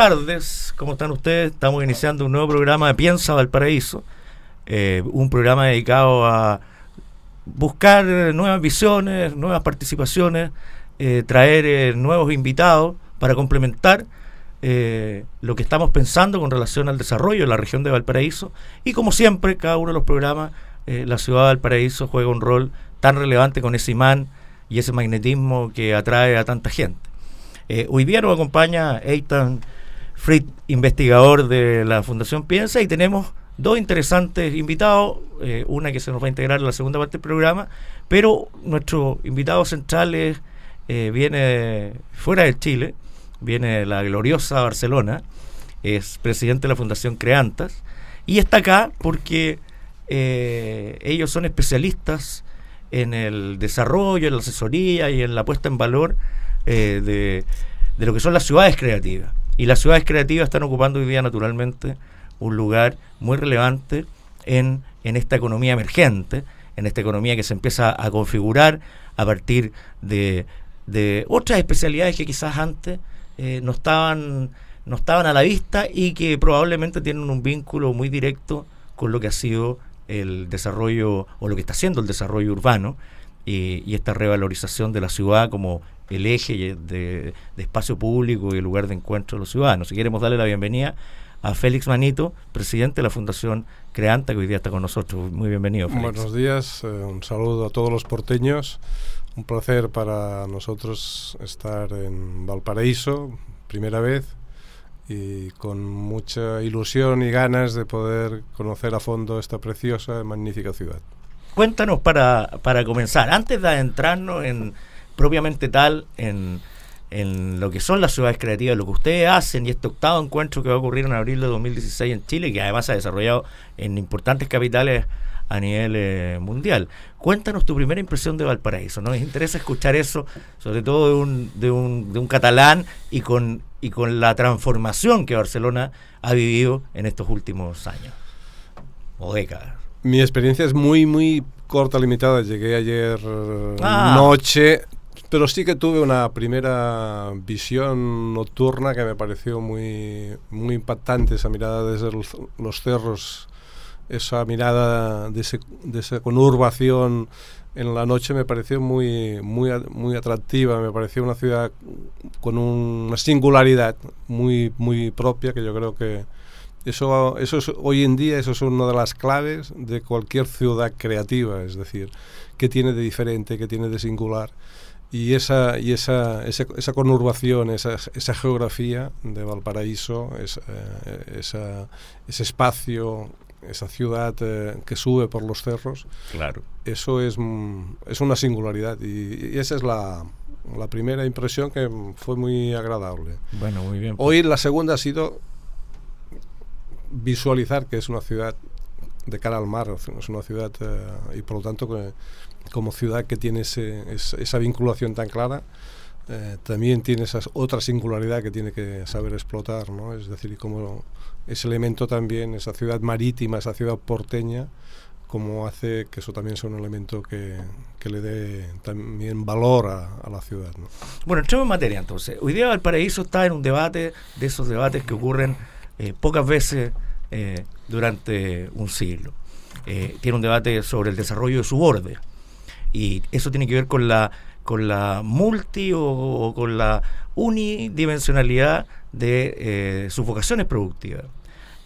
Buenas tardes, ¿cómo están ustedes? Estamos iniciando un nuevo programa de Piensa Valparaíso, eh, un programa dedicado a buscar nuevas visiones, nuevas participaciones, eh, traer eh, nuevos invitados para complementar lo que estamos pensando con relación al desarrollo de la región de Valparaíso. Y como siempre, cada uno de los programas, la ciudad de Valparaíso juega un rol tan relevante con ese imán y ese magnetismo que atrae a tanta gente. hoy día nos acompaña Eitan Frit, investigador de la Fundación Piensa, y tenemos dos interesantes invitados, eh, una que se nos va a integrar en la segunda parte del programa, pero nuestro invitado central eh, viene fuera de Chile, viene de la gloriosa Barcelona, es presidente de la Fundación Creantas, y está acá porque eh, ellos son especialistas en el desarrollo, en la asesoría y en la puesta en valor de lo que son las ciudades creativas. Y las ciudades creativas están ocupando hoy día naturalmente un lugar muy relevante en, esta economía emergente, en esta economía que se empieza a configurar a partir de, otras especialidades que quizás antes eh, no, estaban, no estaban a la vista y que probablemente tienen un vínculo muy directo con lo que ha sido el desarrollo o lo que está haciendo el desarrollo urbano y, y esta revalorización de la ciudad como el eje de, espacio público y el lugar de encuentro de los ciudadanos. Y queremos darle la bienvenida a Félix Manito, presidente de la Fundación Creanta, que hoy día está con nosotros. Muy bienvenido, Félix. Buenos días, eh, un saludo a todos los porteños. Un placer para nosotros estar en Valparaíso, primera vez, y con mucha ilusión y ganas de poder conocer a fondo esta preciosa y magnífica ciudad. Cuéntanos para, para comenzar, antes de adentrarnos en propiamente tal en, lo que son las ciudades creativas, lo que ustedes hacen y este octavo encuentro que va a ocurrir en abril de 2016 en Chile, que además se ha desarrollado en importantes capitales a nivel eh, mundial. Cuéntanos tu primera impresión de Valparaíso, Nos interesa escuchar eso, sobre todo de un, de un, de un catalán y con, y con la transformación que Barcelona ha vivido en estos últimos años o décadas. Mi experiencia es muy, muy corta, limitada. Llegué ayer eh, ah. noche pero sí que tuve una primera visión nocturna que me pareció muy, muy impactante, esa mirada desde los, cerros, esa mirada de, ese, esa conurbación en la noche me pareció muy, muy, muy atractiva, me pareció una ciudad con una singularidad muy, muy propia que yo creo que eso, eso hoy en día eso es una de las claves de cualquier ciudad creativa, es decir, qué tiene de diferente, qué tiene de singular. Y esa, y esa, esa, esa conurbación, esa, esa, geografía de Valparaíso, es, eh, ese espacio, esa ciudad eh, que sube por los cerros, claro. eso es, mm, es una singularidad. Y, esa es la, primera impresión que fue muy agradable. Bueno, muy bien. Hoy la segunda ha sido visualizar que es una ciudad de cara al mar, es una ciudad eh, y por lo tanto que como ciudad que tiene esa vinculación tan clara, eh, también tiene esa otra singularidad que tiene que saber explotar, ¿no? Es decir, como ese elemento también, esa ciudad marítima, esa ciudad porteña, como hace que eso también sea un elemento que, que le dé también valor a, la ciudad. ¿no? Bueno, entremos en materia entonces. Hoy día paraíso está en un debate, de esos debates que ocurren eh, pocas veces eh, durante un siglo. tiene un debate sobre el desarrollo de su borde y eso tiene que ver con la, con la multi o, con la unidimensionalidad de eh, sus vocaciones productivas.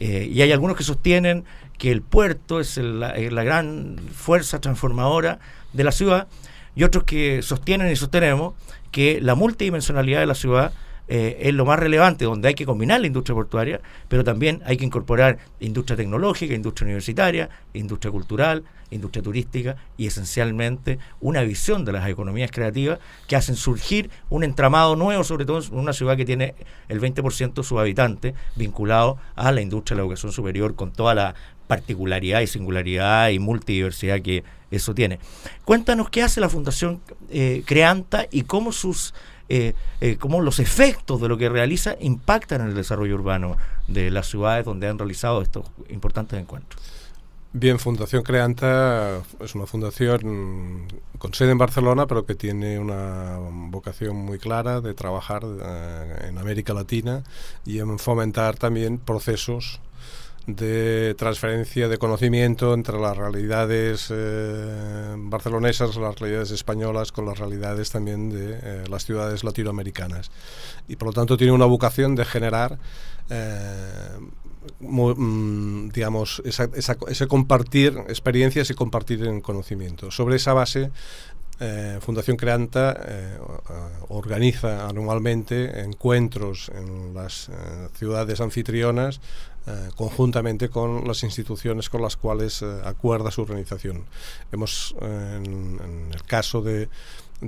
Eh, y hay algunos que sostienen que el puerto es la, gran fuerza transformadora de la ciudad y otros que sostienen y sostenemos que la multidimensionalidad de la ciudad eh, es lo más relevante, donde hay que combinar la industria portuaria, pero también hay que incorporar industria tecnológica, industria universitaria, industria cultural, industria turística y esencialmente una visión de las economías creativas que hacen surgir un entramado nuevo, sobre todo en una ciudad que tiene el 20% de sus habitantes vinculado a la industria de la educación superior con toda la particularidad y singularidad y multidiversidad que eso tiene. Cuéntanos qué hace la Fundación eh, Creanta y cómo sus eh, eh, cómo los efectos de lo que realiza impactan en el desarrollo urbano de las ciudades donde han realizado estos importantes encuentros. Bien, Fundación Creanta es una fundación con sede en Barcelona, pero que tiene una vocación muy clara de trabajar en América Latina y en fomentar también procesos de transferencia de conocimiento entre las realidades eh, barcelonesas, las realidades españolas, con las realidades también de eh, las ciudades latinoamericanas. Y por lo tanto tiene una vocación de generar, eh, mm, digamos, ese compartir experiencias y compartir en conocimiento. Sobre esa base eh, Fundación Creanta eh, eh, organiza anualmente encuentros en las ciudades anfitrionas conjuntamente con las instituciones con las cuales acuerda su organización. Hemos, en, el caso de,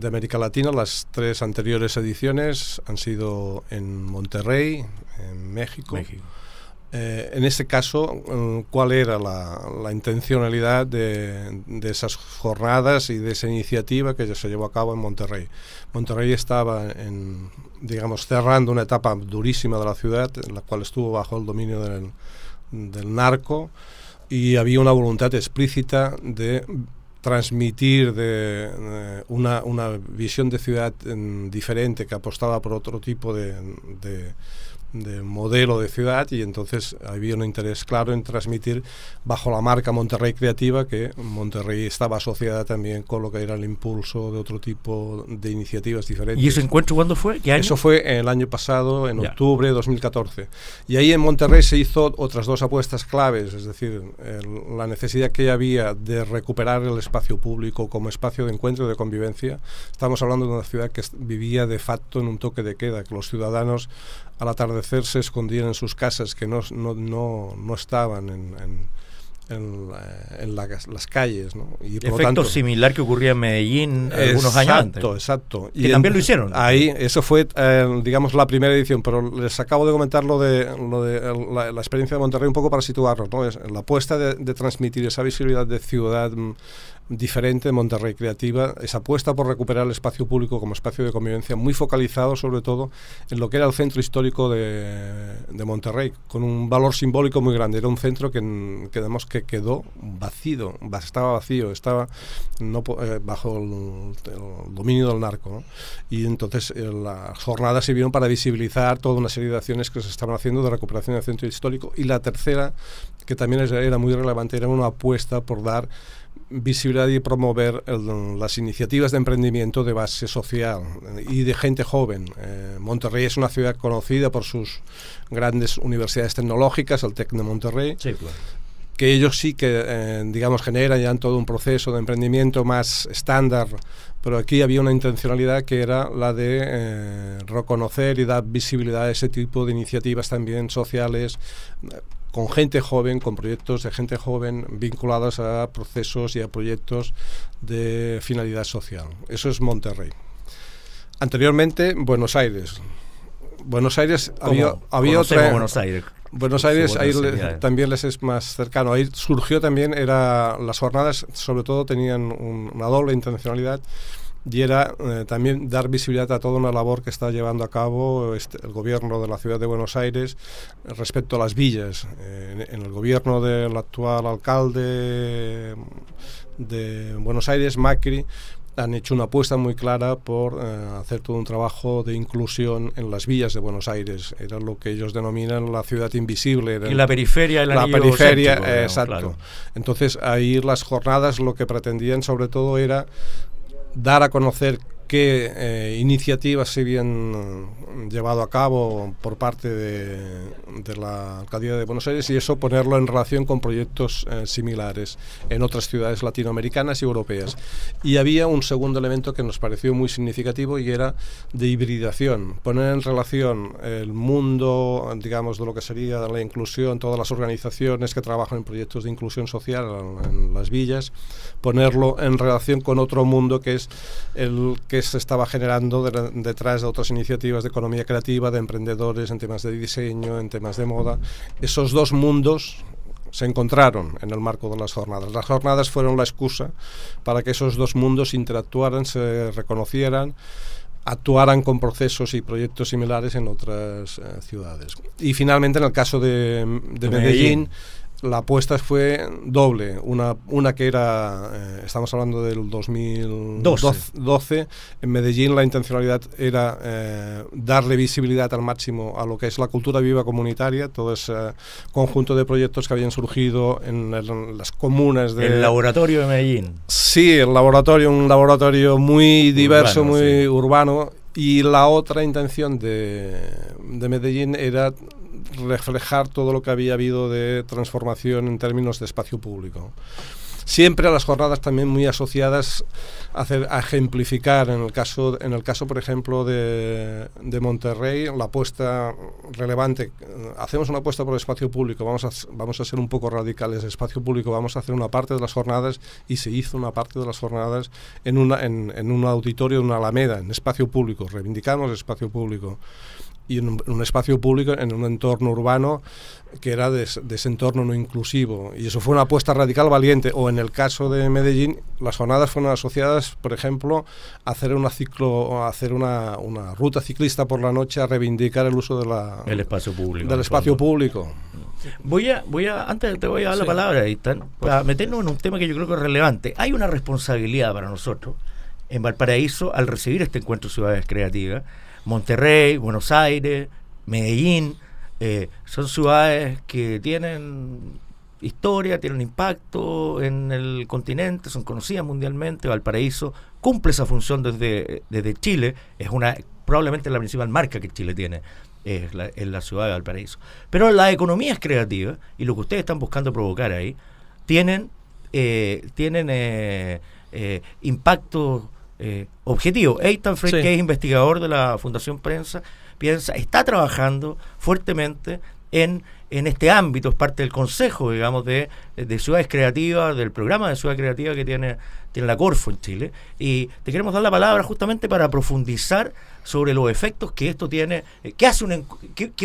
América Latina, las tres anteriores ediciones han sido en Monterrey, en México eh, en este caso, eh, ¿cuál era la, intencionalidad de, esas jornadas y de esa iniciativa que ya se llevó a cabo en Monterrey? Monterrey estaba, digamos, cerrando una etapa durísima de la ciudad, en la cual estuvo bajo el dominio del, narco, y había una voluntad explícita de transmitir una, visión de ciudad mm, diferente que apostaba por otro tipo de de modelo de ciudad y entonces había un interés claro en transmitir bajo la marca Monterrey Creativa que Monterrey estaba asociada también con lo que era el impulso de otro tipo de iniciativas diferentes. ¿Y ese encuentro cuándo fue? ¿Qué año? Eso fue el año pasado, en octubre de 2014. Y ahí en Monterrey se hizo otras dos apuestas claves, es decir, la necesidad que había de recuperar el espacio público como espacio de encuentro de convivencia. Estamos hablando de una ciudad que vivía de facto en un toque de queda, que los ciudadanos a la tarde atardecer se escondían en sus casas que no, estaban en, eh, las calles. Y Efecto tanto, similar que ocurría en Medellín algunos años antes. Exacto, y también lo hicieron. Ahí, eso fue, eh, digamos, la primera edición, pero les acabo de comentar lo de, la, experiencia de Monterrey un poco para situarlo, ¿no? la apuesta de, de transmitir esa visibilidad de ciudad mm, diferente de Monterrey Creativa, esa apuesta por recuperar el espacio público como espacio de convivencia, muy focalizado sobre todo en lo que era el centro histórico de, Monterrey, con un valor simbólico muy grande. Era un centro que, que quedó vacío, estaba vacío, estaba eh, bajo el, dominio del narco. Y entonces eh, las jornadas sirvieron para visibilizar toda una serie de acciones que se estaban haciendo de recuperación del centro histórico. Y la tercera, que también era muy relevante, era una apuesta por dar visibilidad y promover las iniciativas de emprendimiento de base social eh, y de gente joven. Eh, Monterrey es una ciudad conocida por sus grandes universidades tecnológicas, el TEC de Monterrey, que ellos sí que, eh, digamos, generan ya todo un proceso de emprendimiento más estándar, pero aquí había una intencionalidad que era la de reconocer y dar visibilidad a ese tipo de iniciativas también sociales con gente joven, con proyectos de gente joven vinculados a procesos y a proyectos de finalidad social. Eso es Monterrey. Anteriormente, Buenos Aires. Buenos Aires había, había otra... Buenos Aires. Buenos Aires ahí también les es más cercano. Ahí surgió también, era las jornadas sobre todo tenían una doble intencionalidad y era eh, también dar visibilidad a toda una labor que está llevando a cabo este, el gobierno de la ciudad de Buenos Aires respecto a las villas. en, el gobierno del actual alcalde mm, de Buenos Aires, Macri, han hecho una apuesta muy clara por eh, hacer todo un trabajo de inclusión en las villas de Buenos Aires. Era lo que ellos denominan la ciudad invisible. en la periferia, el La periferia, exacto. Entonces, ahí las jornadas lo que pretendían sobre todo era dar a conocer qué eh, iniciativas se habían mm, llevado a cabo por parte de, la Alcaldía de Buenos Aires y eso ponerlo en relación con proyectos eh, similares en otras ciudades latinoamericanas y europeas. Y había un segundo elemento que nos pareció muy significativo y era de hibridación, poner en relación el mundo, digamos, de lo que sería la inclusión, todas las organizaciones que trabajan en proyectos de inclusión social en, en las villas, ponerlo en relación con otro mundo que es el que se estaba generando detrás de otras iniciativas de economía creativa, de emprendedores, en temas de diseño, en temas de moda. Esos dos mundos se encontraron en el marco de las jornadas. Las jornadas fueron la excusa para que esos dos mundos interactuaran, se reconocieran, actuaran con procesos y proyectos similares en otras eh, ciudades. Y finalmente, en el caso de, Medellín la apuesta fue doble. Una, una que era, eh, estamos hablando del 2012, en Medellín la intencionalidad era eh, darle visibilidad al máximo a lo que es la cultura viva comunitaria, todo ese eh, conjunto de proyectos que habían surgido en, las comunas de... El laboratorio de Medellín. Sí, el laboratorio, un laboratorio muy diverso, muy urbano. Y la otra intención de, de Medellín era reflejar todo lo que había habido de transformación en términos de espacio público siempre a las jornadas también muy asociadas a, hacer, a ejemplificar en el caso en el caso por ejemplo de, de, Monterrey la apuesta relevante hacemos una apuesta por el espacio público vamos a, vamos a ser un poco radicales de espacio público vamos a hacer una parte de las jornadas y se hizo una parte de las jornadas en en, un auditorio en una alameda en espacio público reivindicamos el espacio público y en un, espacio público, en un entorno urbano que era de, ese entorno no inclusivo. Y eso fue una apuesta radical valiente. O en el caso de Medellín, las jornadas fueron asociadas, por ejemplo, a hacer una, ciclo, hacer una, una, ruta ciclista por la noche, a reivindicar el uso de la, del espacio público. Voy a, voy a, antes te voy a dar la palabra, y para meternos en un tema que yo creo que es relevante. Hay una responsabilidad para nosotros en Valparaíso al recibir este encuentro Ciudades Creativas Monterrey, Buenos Aires, Medellín, eh, son ciudades que tienen historia, tienen impacto en el continente, son conocidas mundialmente, Valparaíso cumple esa función desde, desde Chile, es una probablemente la principal marca que Chile tiene es la, la ciudad de Valparaíso. Pero economía es creativa y lo que ustedes están buscando provocar ahí tienen, eh, tienen eh, eh eh, objetivo. Eitan Fred, que es investigador de la Fundación Prensa, piensa, está trabajando fuertemente en, en este ámbito, es parte del consejo, digamos, de, de Ciudades Creativas, del programa de Ciudad Creativa que tiene en la Corfo en Chile. Y te queremos dar la palabra justamente para profundizar sobre los efectos que esto tiene, eh, qué hace un,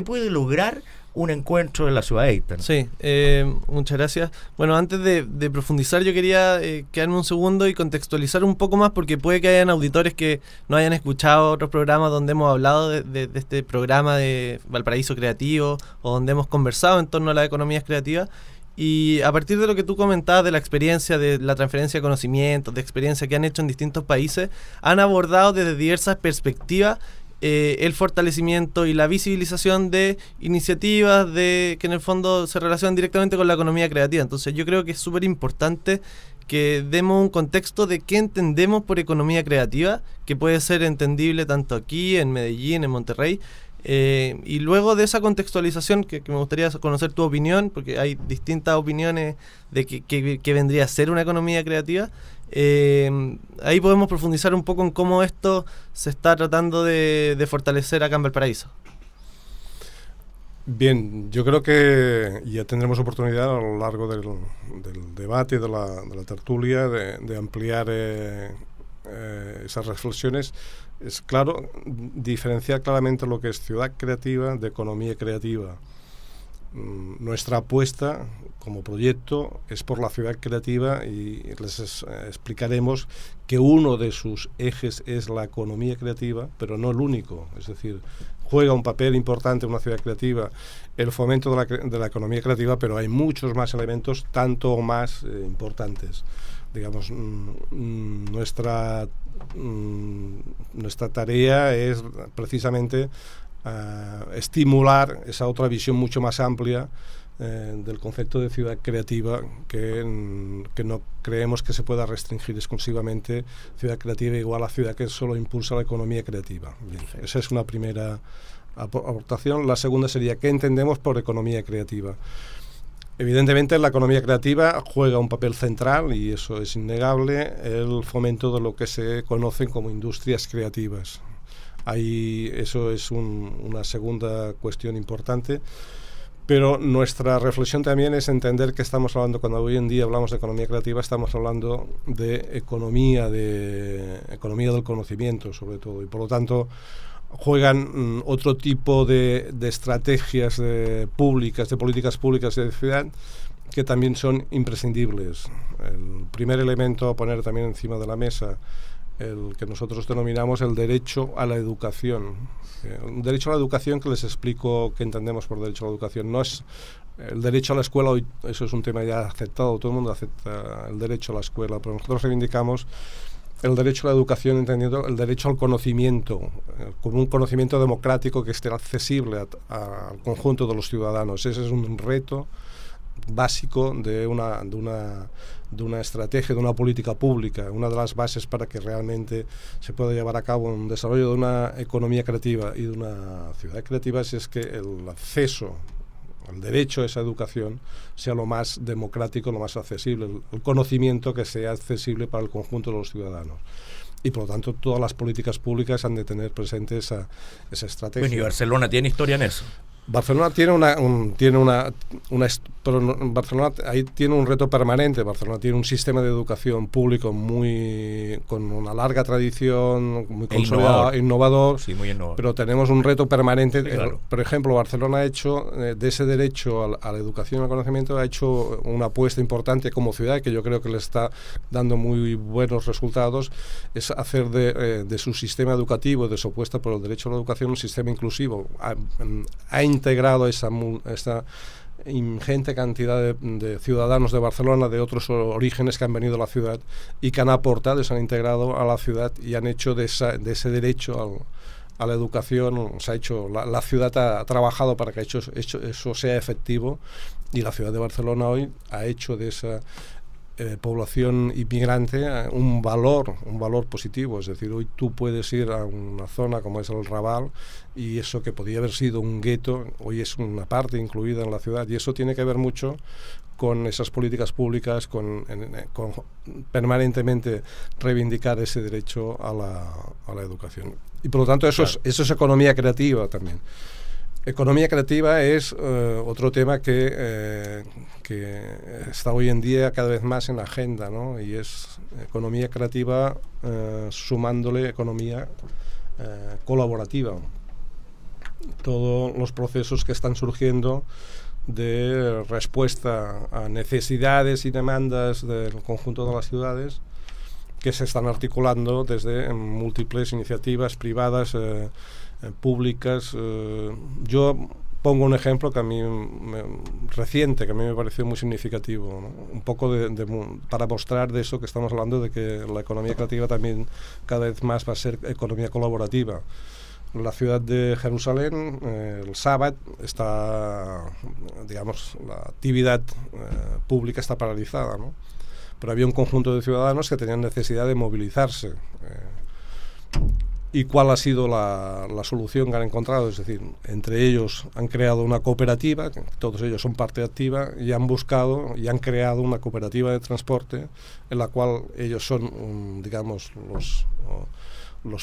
puede lograr un encuentro en la ciudad de Eitan. Sí, eh, muchas gracias. Bueno, antes de, profundizar, yo quería eh, quedarme un segundo y contextualizar un poco más, porque puede que hayan auditores que no hayan escuchado otros programas donde hemos hablado de, de este programa de Valparaíso Creativo o donde hemos conversado en torno a las economías creativas. Y a partir de lo que tú comentabas de la experiencia, de la transferencia de conocimientos, de experiencia que han hecho en distintos países, han abordado desde diversas perspectivas eh, el fortalecimiento y la visibilización de iniciativas de que en el fondo se relacionan directamente con la economía creativa. Entonces yo creo que es súper importante que demos un contexto de qué entendemos por economía creativa, que puede ser entendible tanto aquí, en Medellín, en Monterrey, eh, y luego de esa contextualización, que, me gustaría conocer tu opinión, porque hay distintas opiniones de qué vendría a ser una economía creativa, eh, ahí podemos profundizar un poco en cómo esto se está tratando de, de fortalecer acá en Valparaíso. Bien, yo creo que ya tendremos oportunidad a lo largo del, debate, de la, tertulia, de, ampliar eh, esas reflexiones es claro diferenciar claramente lo que es ciudad creativa de economía creativa. Mm, nuestra apuesta como proyecto es por la ciudad creativa y les eh, explicaremos que uno de sus ejes es la economía creativa, pero no el único. Es decir, juega un papel importante en una ciudad creativa el fomento de la, economía creativa, pero hay muchos más elementos, tanto o más eh, importantes digamos, mm, mm, nuestra, mm, nuestra tarea es precisamente eh, estimular esa otra visión mucho más amplia eh, del concepto de ciudad creativa que, no creemos que se pueda restringir exclusivamente ciudad creativa igual a ciudad que solo impulsa la economía creativa. esa es una primera aportación. La segunda sería qué entendemos por economía creativa. Evidentemente la economía creativa juega un papel central y eso es innegable, el fomento de lo que se conocen como industrias creativas. Ahí eso es una segunda cuestión importante. Pero nuestra reflexión también es entender que estamos hablando, cuando hoy en día hablamos de economía creativa, estamos hablando de economía, de economía del conocimiento sobre todo. Y por lo tanto, juegan mm, otro tipo de, estrategias públicas, de políticas públicas de ciudad, que también son imprescindibles. El primer elemento a poner también encima de la mesa, el que nosotros denominamos el derecho a la educación. Eh, un derecho a la educación que les explico que entendemos por derecho a la educación. No es el derecho a la escuela, hoy eso es un tema ya aceptado, todo el mundo acepta el derecho a la escuela, pero nosotros reivindicamos el derecho a la educación, entendiendo el derecho al conocimiento, eh, con como un conocimiento democrático que esté accesible al conjunto de los ciudadanos. Ese es un reto básico de una, de una, de una estrategia, de una política pública, una de las bases para que realmente se pueda llevar a cabo un desarrollo de una economía creativa y de una ciudad creativa, es que el acceso el derecho a esa educación sea lo más democrático, lo más accesible, el, conocimiento que sea accesible para el conjunto de los ciudadanos y por lo tanto todas las políticas públicas han de tener presente esa, estrategia. Bueno, y Barcelona tiene historia en eso. Barcelona tiene una, un, tiene una, Barcelona ahí tiene un reto permanente. Barcelona tiene un sistema de educación público muy con una larga tradición, muy e innovador, sí, muy innovador, Pero tenemos un reto permanente. Por ejemplo, Barcelona ha hecho eh, de ese derecho a, la educación y al conocimiento ha hecho una apuesta importante como ciudad que yo creo que le está dando muy buenos resultados. Es hacer de, eh, su sistema educativo, de su apuesta por el derecho a la educación, un sistema inclusivo. Ha, mm, integrado esa, esta ingente cantidad de, ciudadanos de Barcelona de otros orígenes que han venido a la ciudad y que han aportado se han integrado a la ciudad y han hecho de, ese derecho a la educación, se ha hecho, la, ciudad ha, trabajado para que hecho, eso sea efectivo y la ciudad de Barcelona hoy ha hecho de esa eh, población inmigrante eh, un valor, un valor positivo. Es decir, hoy tú puedes ir a una zona como es el Raval y eso que podía haber sido un gueto, hoy es una parte incluida en la ciudad y eso tiene que ver mucho con esas políticas públicas, con, permanentemente reivindicar ese derecho a la, a la, educación. Y por lo tanto eso, es, eso es economía creativa también. Economía creativa es eh, otro tema que, eh, que, está hoy en día cada vez más en la agenda, ¿no? Y es economía creativa eh, sumándole economía colaborativa. Todos los procesos que están surgiendo de respuesta a necesidades y demandas del conjunto de las ciudades que se están articulando desde múltiples iniciativas privadas. Eh, públicas. Eh, yo pongo un ejemplo que a mí reciente, que a mí me pareció muy significativo, un poco de, para mostrar de eso que estamos hablando, de que la economía creativa también cada vez más va a ser economía colaborativa. en La ciudad de Jerusalén, eh, el sábado, está, digamos, la actividad pública está paralizada, pero había un conjunto de ciudadanos que tenían necesidad de movilizarse y cuál ha sido la, solución que han encontrado. Es decir, entre ellos han creado una cooperativa, todos ellos son parte activa, y han buscado y han creado una cooperativa de transporte en la cual ellos son, mm, digamos, los,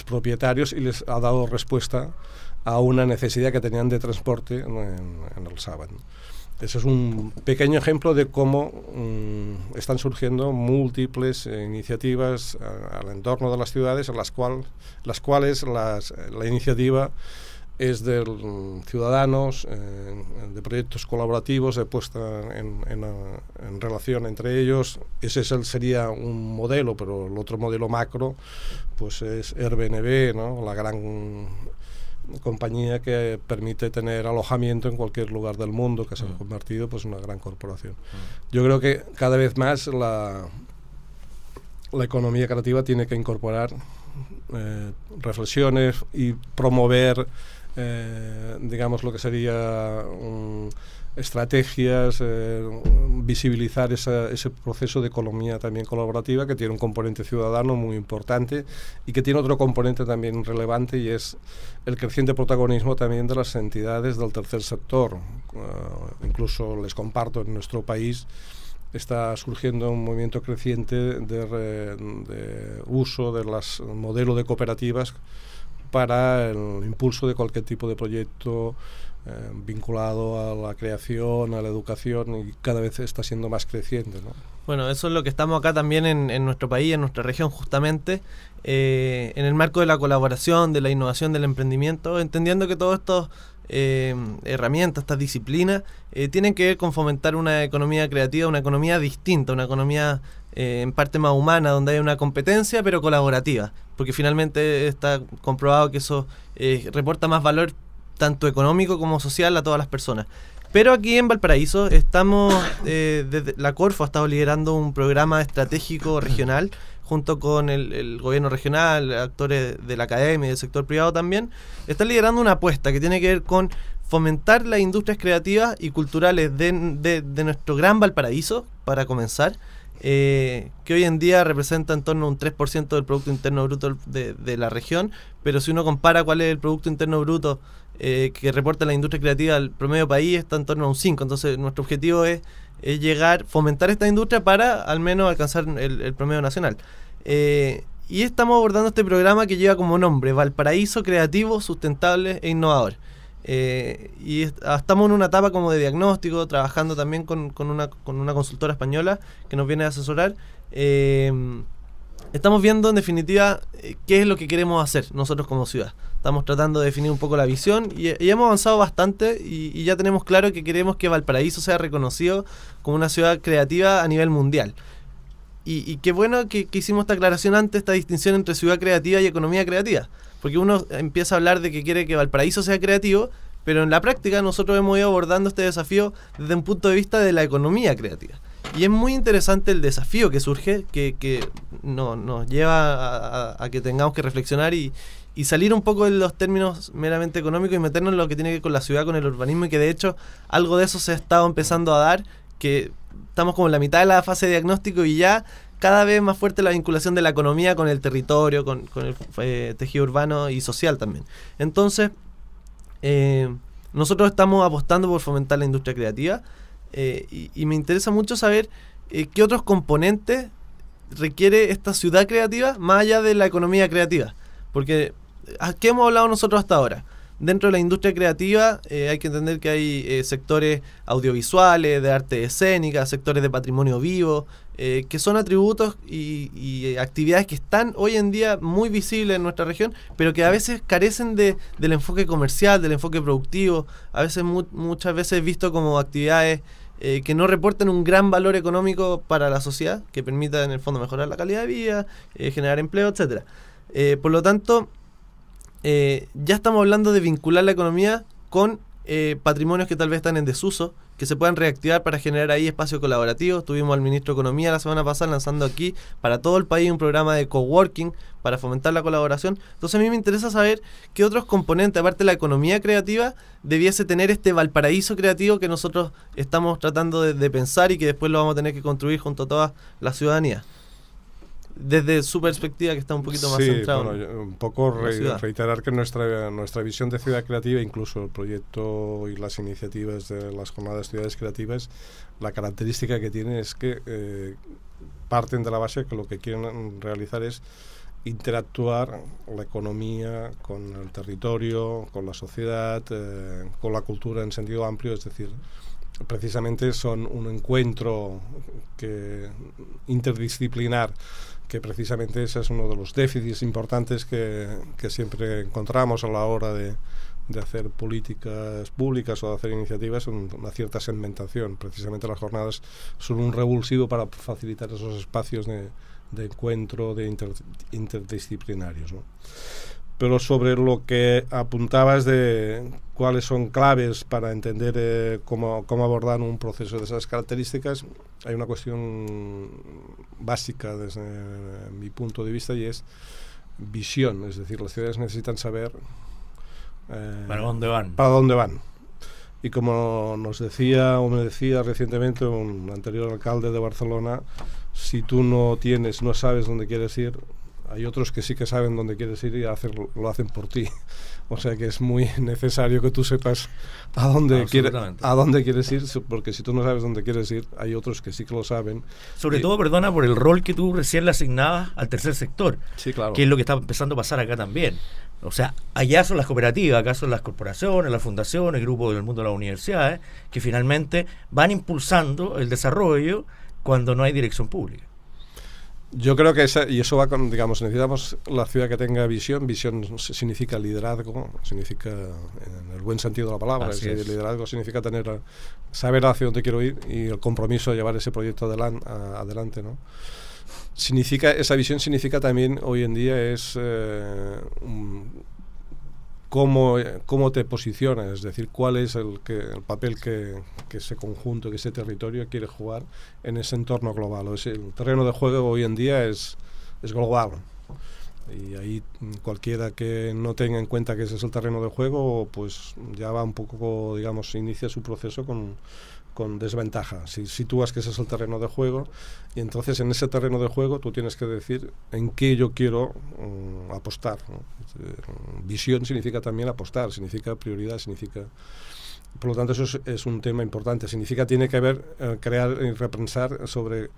propietarios y les ha dado respuesta a una necesidad que tenían de transporte en, en el sábado. Eso es un pequeño ejemplo de cómo mm, están surgiendo múltiples eh, iniciativas al entorno de las ciudades, en las, cual, las cuales la iniciativa es de mm, ciudadanos, eh, de proyectos colaborativos, de puesta en, relación entre ellos. Ese sería un modelo, pero el otro modelo macro pues es Airbnb, ¿no? la gran compañía que permite tener alojamiento en cualquier lugar del mundo, que se ha mm. convertido pues, en una gran corporación. Mm. Yo creo que cada vez más la, la economía creativa tiene que incorporar eh, reflexiones y promover, eh, digamos, lo que sería... un estrategias, eh, visibilizar ese proceso de economía también colaborativa que tiene un componente ciudadano muy importante y que tiene otro componente también relevante y es el creciente protagonismo también de las entidades del tercer sector. Eh, incluso les comparto en nuestro país está surgiendo un movimiento creciente de, de uso del modelo de cooperativas para el impulso de cualquier tipo de proyecto eh, vinculado a la creación, a la educación y cada vez está siendo más creciente. ¿no? Bueno, eso es lo que estamos acá también en, en nuestro país, en nuestra región justamente, eh, en el marco de la colaboración, de la innovación, del emprendimiento, entendiendo que todos estos eh, herramientas, estas disciplinas, tienen que ver con fomentar una economía creativa, una economía distinta, una economía en parte más humana, donde hay una competencia pero colaborativa, porque finalmente está comprobado que eso reporta más valor tanto económico como social a todas las personas. Pero aquí en Valparaíso estamos, eh, la Corfo ha estado liderando un programa estratégico regional junto con el, gobierno regional, actores de la academia y del sector privado también, está liderando una apuesta que tiene que ver con fomentar las industrias creativas y culturales de nuestro gran Valparaíso, para comenzar, eh, que hoy en día representa en torno a un 3% del Producto Interno Bruto de, la región, pero si uno compara cuál es el Producto Interno Bruto eh, que reporta la industria creativa al promedio país, está en torno a un 5%. Entonces nuestro objetivo es, llegar, fomentar esta industria para al menos alcanzar el, promedio nacional. Eh, y estamos abordando este programa que lleva como nombre Valparaíso Creativo, Sustentable e Innovador. Eh, y ah, estamos en una etapa como de diagnóstico, trabajando también con, una, consultora española que nos viene a asesorar. Eh, estamos viendo en definitiva eh, qué es lo que queremos hacer nosotros como ciudad. Estamos tratando de definir un poco la visión y, hemos avanzado bastante y, ya tenemos claro que queremos que Valparaíso sea reconocido como una ciudad creativa a nivel mundial. Y, qué bueno que hicimos esta aclaración antes, esta distinción entre ciudad creativa y economía creativa porque uno empieza a hablar de que quiere que Valparaíso sea creativo, pero en la práctica nosotros hemos ido abordando este desafío desde un punto de vista de la economía creativa. Y es muy interesante el desafío que surge, que, no, nos lleva a, que tengamos que reflexionar y, y, salir un poco de los términos meramente económicos y meternos en lo que tiene que ver con la ciudad, con el urbanismo, y que de hecho algo de eso se ha estado empezando a dar, que estamos como en la mitad de la fase de diagnóstico y ya cada vez más fuerte la vinculación de la economía con el territorio, con, el eh, tejido urbano y social también. Entonces, eh, nosotros estamos apostando por fomentar la industria creativa eh, y, me interesa mucho saber qué otros componentes requiere esta ciudad creativa más allá de la economía creativa. Porque, ¿a qué hemos hablado nosotros hasta ahora? Dentro de la industria creativa hay que entender que hay sectores audiovisuales, de arte escénica, sectores de patrimonio vivo, eh, que son atributos y, actividades que están hoy en día muy visibles en nuestra región, pero que a veces carecen del enfoque comercial, del enfoque productivo, a veces muchas veces visto como actividades eh, que no reportan un gran valor económico para la sociedad, que permita en el fondo mejorar la calidad de vida, eh, generar empleo, etc. por lo tanto, ya estamos hablando de vincular la economía con eh, patrimonios que tal vez están en desuso, que se puedan reactivar para generar ahí espacios colaborativos. Tuvimos al ministro de Economía la semana pasada lanzando aquí para todo el país un programa de coworking para fomentar la colaboración. Entonces a mí me interesa saber qué otros componentes, aparte de la economía creativa, debiese tener este Valparaíso creativo que nosotros estamos tratando de pensar y que después lo vamos a tener que construir junto a toda la ciudadanía desde su perspectiva que está un poquito más sí, Bueno, un poco reiterar que nuestra, nuestra visión de ciudad creativa, incluso el proyecto y las iniciativas de las jornadas ciudades creativas, la característica que tiene es que eh, parten de la base que lo que quieren realizar es interactuar la economía con el territorio, con la sociedad, eh, con la cultura en sentido amplio, es decir, precisamente son un encuentro que interdisciplinar que precisamente ese es uno de los déficits importantes que, siempre encontramos a la hora de, de hacer políticas públicas o de hacer iniciativas una cierta segmentación. Precisamente las jornadas son un revulsivo para facilitar esos espacios de, de encuentro de interdisciplinarios pero sobre lo que apuntabas de cuáles son claves para entender eh, cómo, abordar un proceso de esas características, hay una cuestión básica desde eh, mi punto de vista y es visión, es decir, las ciudades necesitan saber eh, para dónde van. Para dónde van. Y como nos decía o me decía recientemente un anterior alcalde de Barcelona, si tú no tienes, no sabes dónde quieres ir, hay otros que sí que saben dónde quieres ir y lo hacen por ti. O sea que es muy necesario que tú sepas a dónde, quieres a dónde quieres ir, porque si tú no sabes dónde quieres ir, hay otros que sí que lo saben. Sobre todo, perdona, por el rol que tú recién le asignabas al tercer sector, sí, claro. que es lo que está empezando a pasar acá también. O sea, allá son las cooperativas, acá son las corporaciones, las fundaciones, grupos del mundo de las universidades, que finalmente van impulsando el desarrollo cuando no hay dirección pública. Yo creo que esa, y eso va con, digamos, necesitamos la ciudad que tenga visión. Visión significa liderazgo, significa, en el buen sentido de la palabra, liderazgo significa tener, saber hacia dónde quiero ir y el compromiso de llevar ese proyecto adelante, ¿no? Significa, esa visión significa también hoy en día es eh, un, cómo, cómo te posicionas, es decir, cuál es el, que, el papel que, ese conjunto, que ese territorio quiere jugar en ese entorno global. O el terreno de juego hoy en día es, es global. Y ahí mm, cualquiera que no tenga en cuenta que ese es el terreno de juego, pues ya va un poco, digamos, inicia su proceso con, con desventaja. Si sitúas que ese es el terreno de juego, y entonces en ese terreno de juego tú tienes que decir en qué yo quiero mm, apostar. Eh, visión significa también apostar, significa prioridad, significa... Por lo tanto, eso es, un tema importante. Significa, tiene que ver, eh, crear y repensar sobre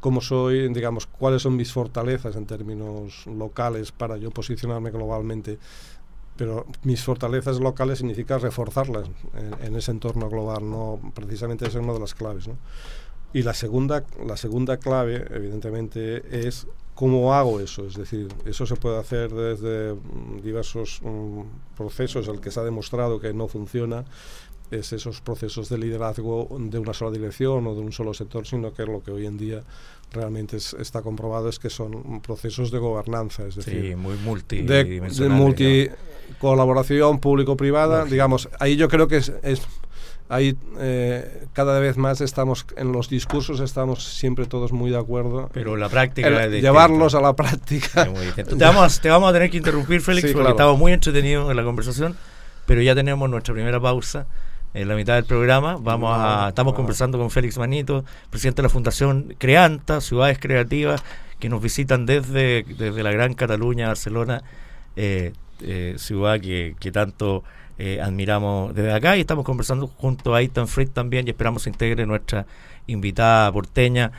cómo soy, digamos, cuáles son mis fortalezas en términos locales para yo posicionarme globalmente pero mis fortalezas locales significa reforzarlas en, ese entorno global, no precisamente esa es una de las claves. ¿no? Y la segunda, la segunda clave, evidentemente, es cómo hago eso, es decir, eso se puede hacer desde mm, diversos mm, procesos, el que se ha demostrado que no funciona, es esos procesos de liderazgo de una sola dirección o de un solo sector, sino que lo que hoy en día realmente está comprobado es que son procesos de gobernanza, es decir, muy de, multi colaboración público-privada, digamos, ahí yo creo que es, ahí eh, cada vez más estamos en los discursos estamos siempre todos muy de acuerdo pero la práctica llevarlos a la práctica te vamos, a tener que interrumpir Félix porque estamos muy entretenidos en la conversación pero ya tenemos nuestra primera pausa en la mitad del programa. Vamos a, estamos conversando con Félix Manito, presidente de la Fundación Creanta, Ciudades Creativas, que nos visitan desde, desde la Gran Cataluña, Barcelona, eh, eh, ciudad que, tanto eh, admiramos desde acá. Y estamos conversando junto a Ethan Fritz también y esperamos se integre nuestra invitada porteña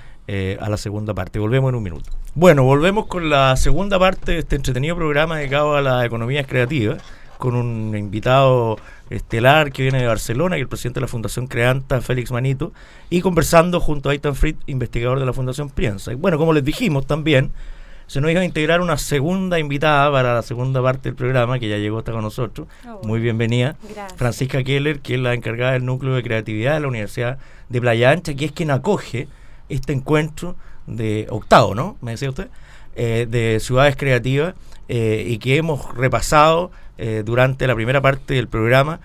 a la segunda parte. Volvemos en un minuto. Bueno, volvemos con la segunda parte de este entretenido programa dedicado a las economías creativas con un invitado estelar que viene de Barcelona, que es el presidente de la Fundación Creanta, Félix Manito, y conversando junto a Aitan Fried, investigador de la Fundación Piensa. Y bueno, como les dijimos también, se nos iba a integrar una segunda invitada para la segunda parte del programa, que ya llegó hasta con nosotros. Ah, Muy bienvenida. Francisca Keller, que es la encargada del Núcleo de Creatividad de la Universidad de Playa Ancha, que es quien acoge este encuentro de octavo, ¿no? ¿Me decía usted? Eh, de ciudades creativas eh, y que hemos repasado eh, durante la primera parte del programa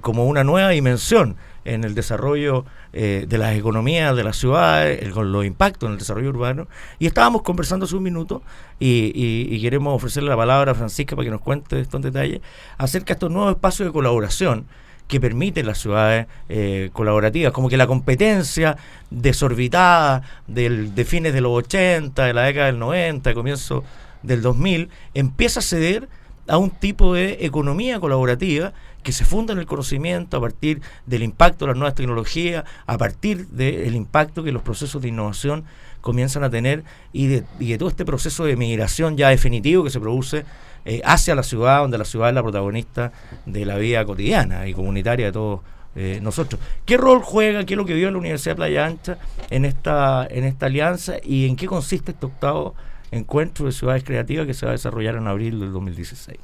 como una nueva dimensión en el desarrollo de las economías de las ciudades, con los impactos en el desarrollo urbano. Y estábamos conversando hace un minuto y, y queremos ofrecerle la palabra a Francisca para que nos cuente estos detalles acerca de estos nuevos espacios de colaboración que permiten las ciudades eh, colaborativas, como que la competencia desorbitada de fines de los 80, de la década del 90, comienzo del 2000, empieza a ceder a un tipo de economía colaborativa que se funda en el conocimiento a partir del impacto de las nuevas tecnologías, a partir del impacto que los procesos de innovación comienzan a tener y de todo este proceso de migración ya definitivo que se produce eh, hacia la ciudad, donde la ciudad es la protagonista de la vida cotidiana y comunitaria de todos eh, nosotros. ¿Qué rol juega, qué es lo que vio la Universidad de Playa Ancha en esta, en esta alianza y en qué consiste este octavo encuentro de ciudades creativas que se va a desarrollar en abril del 2016?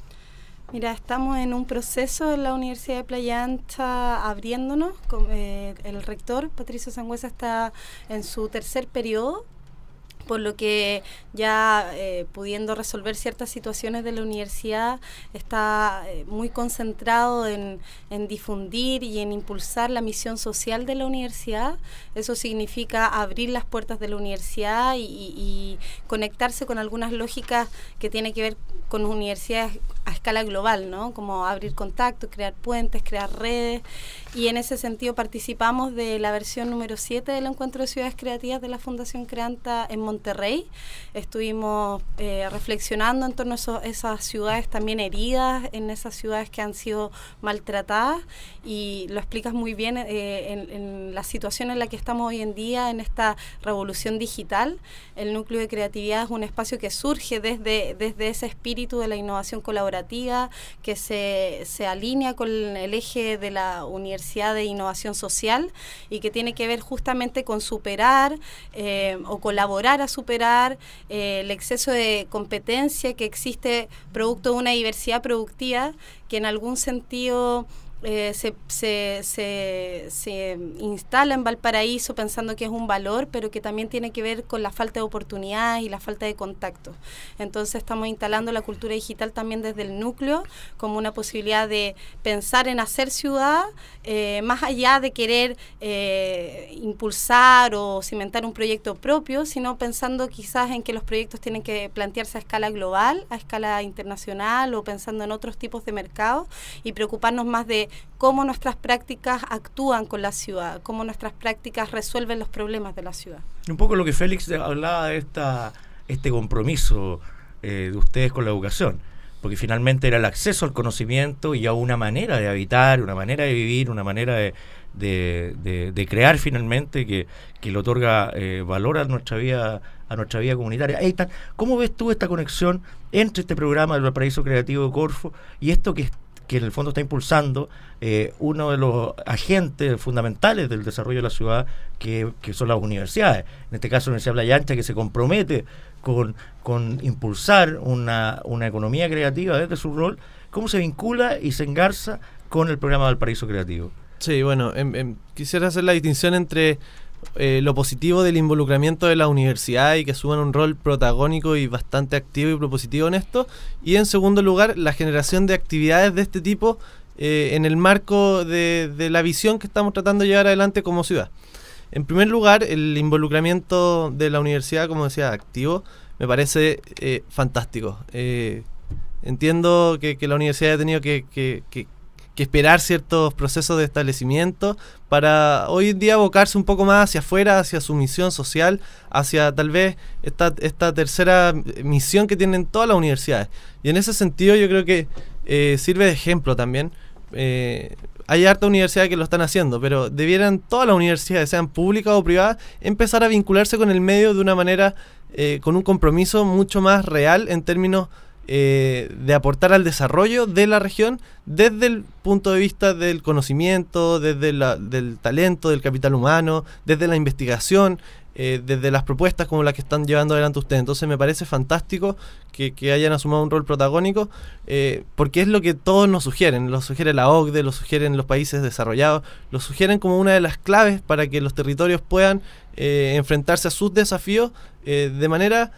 Mira, estamos en un proceso en la Universidad de Playa Ancha abriéndonos. Con, eh, el rector Patricio Sangüesa está en su tercer periodo por lo que ya eh, pudiendo resolver ciertas situaciones de la universidad, está eh, muy concentrado en, difundir y en impulsar la misión social de la universidad. Eso significa abrir las puertas de la universidad y, y conectarse con algunas lógicas que tienen que ver con universidades a escala global, ¿no? Como abrir contactos, crear puentes, crear redes. Y en ese sentido participamos de la versión número 7 del Encuentro de Ciudades Creativas de la Fundación Creanta en Monterrey. Estuvimos eh, reflexionando en torno a esas ciudades también heridas, en esas ciudades que han sido maltratadas. Y lo explicas muy bien eh, en, en la situación en la que estamos hoy en día, en esta revolución digital. El núcleo de creatividad es un espacio que surge desde, desde ese espíritu de la innovación colaborativa que se, alinea con el eje de la Universidad de Innovación Social y que tiene que ver justamente con superar eh, o colaborar a superar eh, el exceso de competencia que existe producto de una diversidad productiva que en algún sentido eh, se, se, instala en Valparaíso pensando que es un valor, pero que también tiene que ver con la falta de oportunidades y la falta de contacto. Entonces estamos instalando la cultura digital también desde el núcleo como una posibilidad de pensar en hacer ciudad, eh, más allá de querer eh, impulsar o cimentar un proyecto propio, sino pensando quizás en que los proyectos tienen que plantearse a escala global, a escala internacional o pensando en otros tipos de mercados y preocuparnos más de cómo nuestras prácticas actúan con la ciudad, cómo nuestras prácticas resuelven los problemas de la ciudad. Un poco lo que Félix hablaba de esta, este compromiso eh, de ustedes con la educación, porque finalmente era el acceso al conocimiento y a una manera de habitar, una manera de vivir, una manera de, crear finalmente que, que le otorga eh, valor a nuestra vida a nuestra vida comunitaria. Eitan, ¿cómo ves tú esta conexión entre este programa del Paraíso Creativo Corfo y esto que que en el fondo está impulsando eh, uno de los agentes fundamentales del desarrollo de la ciudad, que, son las universidades. En este caso, la Universidad Playa Ancha, que se compromete con, con impulsar una, economía creativa desde su rol, ¿cómo se vincula y se engarza con el programa del paraíso Creativo? Sí, bueno, em, em, quisiera hacer la distinción entre eh, lo positivo del involucramiento de la universidad y que suban un rol protagónico y bastante activo y propositivo en esto. Y en segundo lugar, la generación de actividades de este tipo eh, en el marco de, la visión que estamos tratando de llevar adelante como ciudad. En primer lugar, el involucramiento de la universidad, como decía, activo, me parece eh, fantástico. entiendo que, la universidad ha tenido que que esperar ciertos procesos de establecimiento para hoy en día abocarse un poco más hacia afuera, hacia su misión social, hacia tal vez esta, esta tercera misión que tienen todas las universidades. Y en ese sentido yo creo que eh, sirve de ejemplo también. Eh, hay harta universidad que lo están haciendo, pero debieran todas las universidades, sean públicas o privadas, empezar a vincularse con el medio de una manera, eh, con un compromiso mucho más real en términos eh, de aportar al desarrollo de la región desde el punto de vista del conocimiento, desde la, del talento, del capital humano, desde la investigación, eh, desde las propuestas como las que están llevando adelante ustedes. Entonces me parece fantástico que, hayan asumido un rol protagónico, eh, porque es lo que todos nos sugieren, lo sugiere la OCDE, lo sugieren los países desarrollados, lo sugieren como una de las claves para que los territorios puedan enfrentarse a sus desafíos de manera...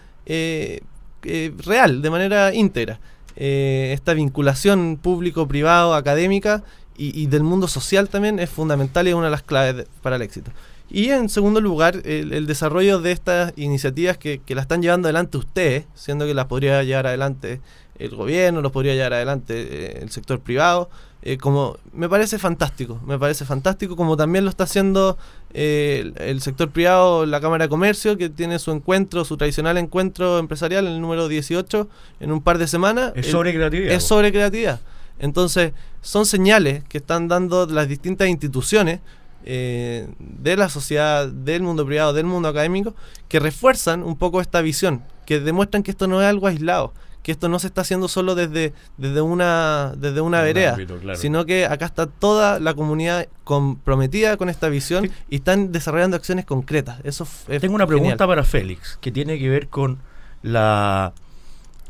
Eh, real, de manera íntegra. Eh, esta vinculación público-privado, académica y, del mundo social también es fundamental y es una de las claves para el éxito. Y en segundo lugar, el, desarrollo de estas iniciativas que, que, la están llevando adelante ustedes, siendo que las podría llevar adelante el gobierno, los podría llevar adelante eh, el sector privado, eh, como me parece fantástico, me parece fantástico, como también lo está haciendo eh, el, sector privado, la Cámara de Comercio, que tiene su encuentro, su tradicional encuentro empresarial, el número 18, en un par de semanas. Es sobre creatividad. Es sobre creatividad. Entonces, son señales que están dando las distintas instituciones eh, de la sociedad, del mundo privado, del mundo académico, que refuerzan un poco esta visión, que demuestran que esto no es algo aislado, que esto no se está haciendo solo desde, desde una, desde una vereda, sino que acá está toda la comunidad comprometida con esta visión y están desarrollando acciones concretas. Eso Tengo una pregunta para Félix, que tiene que ver con la,